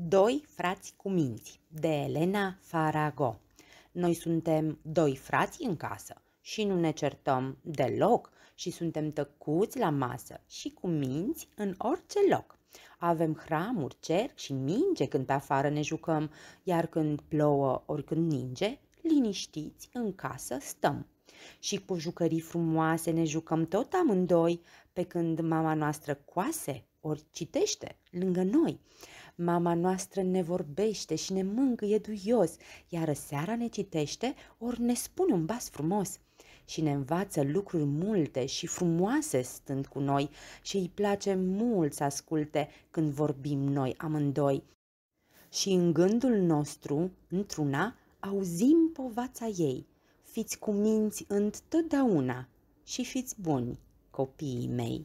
Doi frați cu minți de Elena Farago Noi suntem doi frați în casă și nu ne certăm deloc și suntem tăcuți la masă și cu minți în orice loc. Avem hramuri, cerc și minge când pe afară ne jucăm, iar când plouă ori când ninge, liniștiți în casă stăm. Și cu jucării frumoase ne jucăm tot amândoi, pe când mama noastră coase ori citește lângă noi. Mama noastră ne vorbește și ne mângâie duios, iar seara ne citește ori ne spune un bas frumos și ne învață lucruri multe și frumoase stând cu noi și îi place mult să asculte când vorbim noi amândoi. Și în gândul nostru, într-una, auzim povața ei. Fiți cuminți întotdeauna și fiți buni, copiii mei.